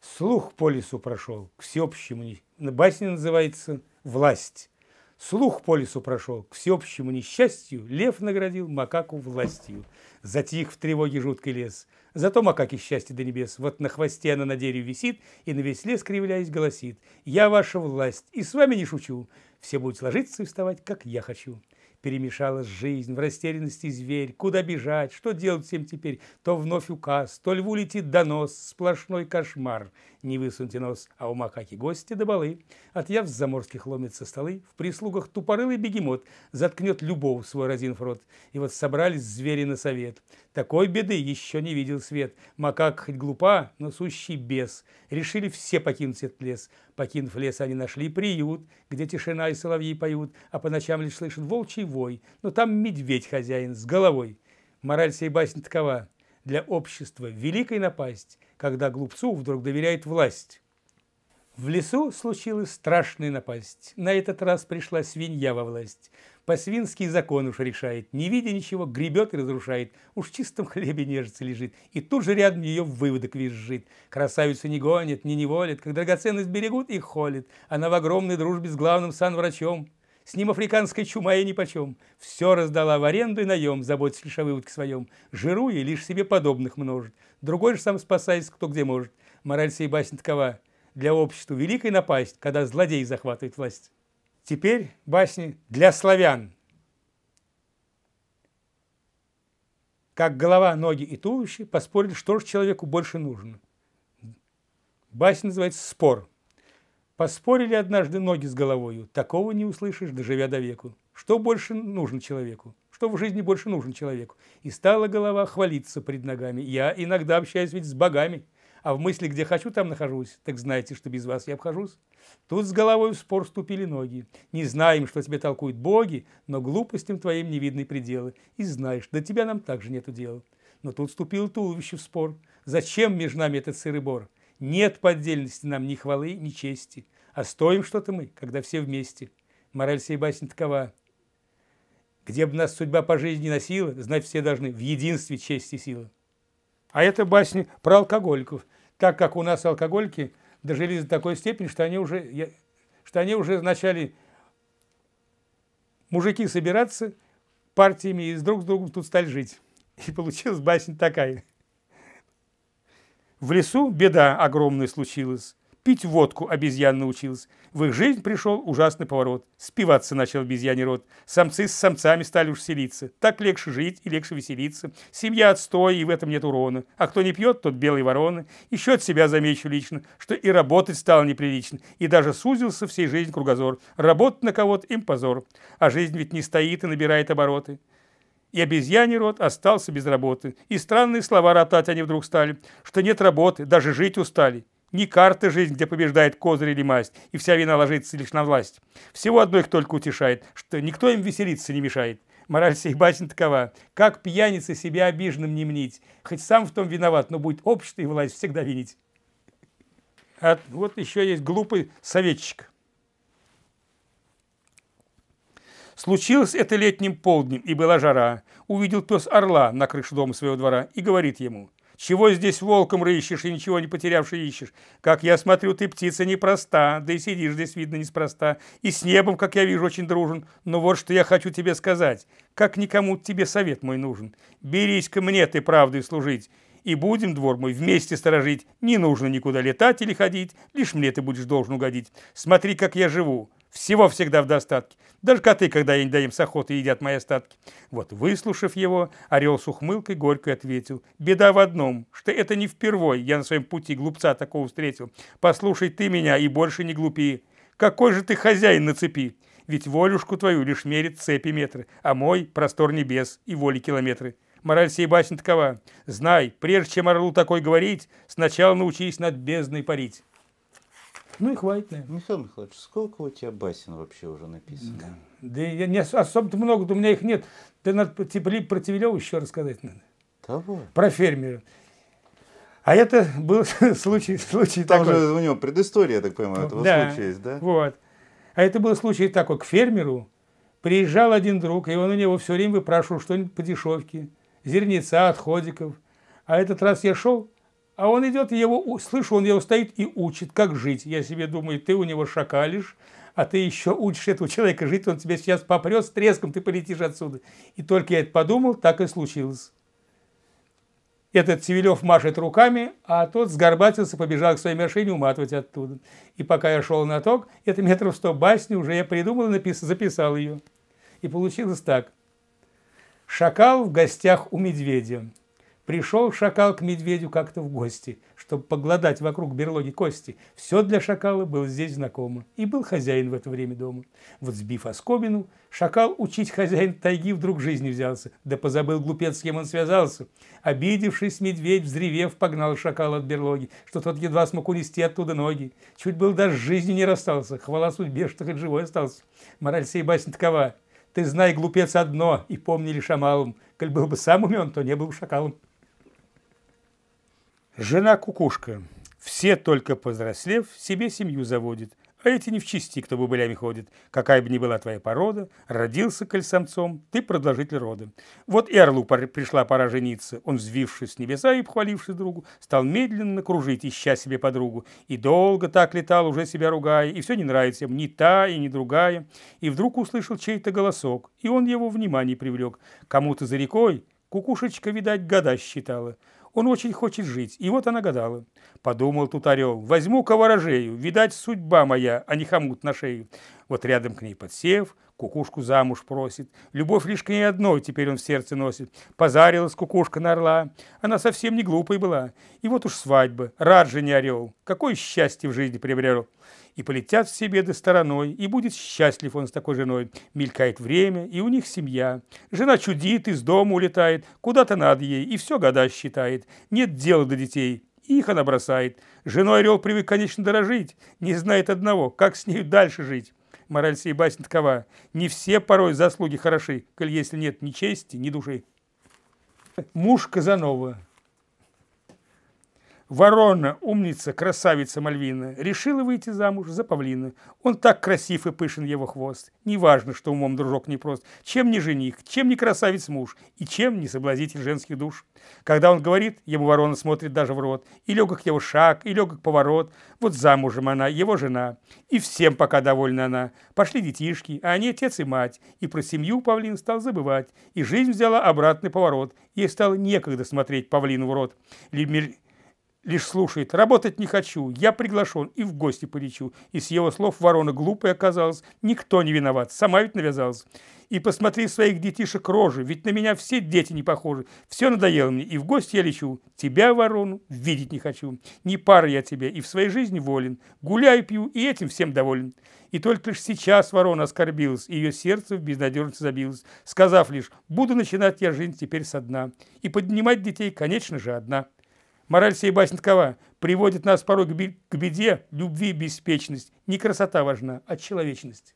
Слух по лесу прошел, к всеобщему... Басня называется «Власть». Слух по лесу прошел, к всеобщему несчастью лев наградил макаку властью. Затих в тревоге жуткий лес. Зато макаки счастье до небес. Вот на хвосте она на дереве висит и на весь лес, кривляясь, голосит. «Я ваша власть, и с вами не шучу. Все будут ложиться и вставать, как я хочу». Перемешалась жизнь, в растерянности зверь, куда бежать, что делать всем теперь? То вновь указ, то льву летит донос, сплошной кошмар. Не высуньте нос, а у макаки гости да балы. От явств заморских ломятся столы, в прислугах тупорылый бегемот заткнет любого свой разин в рот. И вот собрались звери на совет. Такой беды еще не видел свет. Макак хоть глупа, но сущий бес. Решили все покинуть этот лес. Покинув лес, они нашли приют, где тишина и соловьи поют, а по ночам лишь слышат волчий головой. Но ну, там медведь хозяин с головой. Мораль сей басни такова. Для общества великой напасть, когда глупцу вдруг доверяет власть. В лесу случилась страшная напасть. На этот раз пришла свинья во власть. По-свински закон уж решает. Не видя ничего, гребет и разрушает. Уж в чистом хлебе нежится лежит. И тут же рядом ее выводок визжит. Красавицу не гонит, не неволит. Как драгоценность берегут и холит. Она в огромной дружбе с главным санврачом. С ним африканская чума и нипочем. Все раздала в аренду и наем, заботясь лишь о выводке своем. жиру и лишь себе подобных множит. Другой же сам спасается, кто где может. Мораль сей басни такова. Для общества великой напасть, когда злодей захватывает власть. Теперь басни для славян. Как голова, ноги и туловище поспорили, что же человеку больше нужно. Басня называется «Спор». Поспорили однажды ноги с головою. Такого не услышишь, доживя до веку. Что больше нужно человеку? Что в жизни больше нужно человеку? И стала голова хвалиться пред ногами. Я иногда общаюсь ведь с богами. А в мысли, где хочу, там нахожусь. Так знаете, что без вас я обхожусь. Тут с головой в спор вступили ноги. Не знаем, что тебе толкуют боги, но глупостям твоим не видны пределы. И знаешь, до тебя нам также нету дела. Но тут вступил туловище в спор. Зачем между нами этот сырый бор? Нет поддельности, нам ни хвалы, ни чести, а стоим что-то мы, когда все вместе. Мораль сей басни такова. Где бы нас судьба по жизни не носила, знать все должны в единстве честь и сила. А это басни про алкоголиков, так как у нас алкоголики дожили до такой степени, что они уже, что они уже начали мужики собираться партиями и друг с другом тут стали жить. И получилась басня такая – в лесу беда огромная случилась. Пить водку обезьян научилась. В их жизнь пришел ужасный поворот. Спиваться начал обезьяне рот. Самцы с самцами стали уж селиться. Так легче жить и легче веселиться. Семья отстой, и в этом нет урона. А кто не пьет, тот белый вороны. Еще от себя замечу лично, что и работать стало неприлично. И даже сузился всей жизни кругозор. Работать на кого-то им позор. А жизнь ведь не стоит и набирает обороты и обезьяний род остался без работы. И странные слова ротать они вдруг стали, что нет работы, даже жить устали. Не карта жизнь, где побеждает козырь или масть, и вся вина ложится лишь на власть. Всего одно их только утешает, что никто им веселиться не мешает. Мораль сей басен такова. Как пьяница себя обиженным не мнить. Хоть сам в том виноват, но будет общество и власть всегда винить. А вот еще есть глупый советчик. Случилось это летним полднем, и была жара. Увидел пес орла на крыше дома своего двора и говорит ему, «Чего здесь волком рыщешь и ничего не потерявший ищешь? Как я смотрю, ты птица непроста, да и сидишь здесь, видно, неспроста, и с небом, как я вижу, очень дружен. Но вот что я хочу тебе сказать, как никому тебе совет мой нужен. Берись-ка мне ты правдой служить, и будем двор мой вместе сторожить. Не нужно никуда летать или ходить, лишь мне ты будешь должен угодить. Смотри, как я живу, всего всегда в достатке. Даже коты, когда я не даем с охоты, едят мои остатки. Вот, выслушав его, орел с ухмылкой горько ответил. Беда в одном, что это не впервой я на своем пути глупца такого встретил. Послушай ты меня и больше не глупи. Какой же ты хозяин на цепи? Ведь волюшку твою лишь мерит цепи метры, а мой – простор небес и воли километры. Мораль сей басни такова. Знай, прежде чем орлу такой говорить, сначала научись над бездной парить. Ну и хватит, наверное. Михаил Михайлович, сколько у тебя басен вообще уже написано? Да, да я не особо-то много, у меня их нет. Ты надо типа, про Тевелева еще рассказать надо. Того. Про фермера. А это был случай, случай Там такой. же у него предыстория, я так понимаю, этого да, случая есть, да? Вот. А это был случай такой. К фермеру приезжал один друг, и он у него все время выпрашивал что-нибудь по дешевке. Зерница, отходиков. А этот раз я шел, а он идет, я его, слышу, он его стоит и учит, как жить. Я себе думаю, ты у него шакалишь, а ты еще учишь этого человека жить, он тебе сейчас попрет с треском, ты полетишь отсюда. И только я это подумал, так и случилось. Этот Цивилев машет руками, а тот сгорбатился, побежал к своей машине уматывать оттуда. И пока я шел на ток, это метров сто басни уже я придумал и написал, записал ее. И получилось так. Шакал в гостях у медведя. Пришел шакал к медведю как-то в гости, чтобы погладать вокруг берлоги кости. Все для шакала было здесь знакомо, и был хозяин в это время дома. Вот сбив оскобину, шакал учить хозяин тайги вдруг жизни взялся, да позабыл глупец, с кем он связался. Обидевшись, медведь, взревев, погнал шакала от берлоги, что тот едва смог унести оттуда ноги. Чуть был даже жизни не расстался, хвала судьбе, что хоть живой остался. Мораль сей басни такова. Ты знай, глупец, одно, и помни лишь о малом. Коль был бы сам умен, то не был бы шакалом. Жена кукушка. Все только повзрослев, себе семью заводит. А эти не в чести, кто бубылями ходит. Какая бы ни была твоя порода, родился коль самцом, ты продолжитель рода. Вот и орлу пришла пора жениться. Он, взвившись с небеса и похваливший другу, стал медленно кружить, ища себе подругу. И долго так летал, уже себя ругая, и все не нравится ему, ни та и ни другая. И вдруг услышал чей-то голосок, и он его внимание привлек. Кому-то за рекой кукушечка, видать, года считала – он очень хочет жить. И вот она гадала. Подумал тут орел. Возьму-ка ворожею. Видать, судьба моя, а не хомут на шею. Вот рядом к ней подсев, кукушку замуж просит. Любовь лишь к ней одной теперь он в сердце носит. Позарилась кукушка на орла, она совсем не глупой была. И вот уж свадьба, рад же не орел, какое счастье в жизни приобрел. И полетят все беды стороной, и будет счастлив он с такой женой. Мелькает время, и у них семья. Жена чудит, из дома улетает, куда-то надо ей, и все года считает. Нет дела до детей, их она бросает. Женой орел привык, конечно, дорожить, не знает одного, как с ней дальше жить. Мораль сей басни такова. Не все порой заслуги хороши, коль если нет ни чести, ни души. Муж Казанова. Ворона, умница, красавица Мальвина, решила выйти замуж за павлина. Он так красив и пышен его хвост. Неважно, что умом дружок не прост. Чем не жених, чем не красавец муж, и чем не соблазитель женских душ. Когда он говорит, ему ворона смотрит даже в рот. И легок его шаг, и легок поворот. Вот замужем она, его жена. И всем пока довольна она. Пошли детишки, а они отец и мать. И про семью павлин стал забывать. И жизнь взяла обратный поворот. Ей стало некогда смотреть павлину в рот. Людмиль лишь слушает. Работать не хочу, я приглашен и в гости полечу. И с его слов ворона глупая оказалась. Никто не виноват, сама ведь навязалась. И посмотри своих детишек рожи, ведь на меня все дети не похожи. Все надоело мне, и в гости я лечу. Тебя, ворону, видеть не хочу. Не пара я тебе, и в своей жизни волен. Гуляю, пью, и этим всем доволен. И только лишь сейчас ворона оскорбилась, и ее сердце в безнадежности забилось, сказав лишь «Буду начинать я жизнь теперь со дна, и поднимать детей, конечно же, одна». Мораль всей басни такова. Приводит нас порой к беде любви беспечность. Не красота важна, а человечность.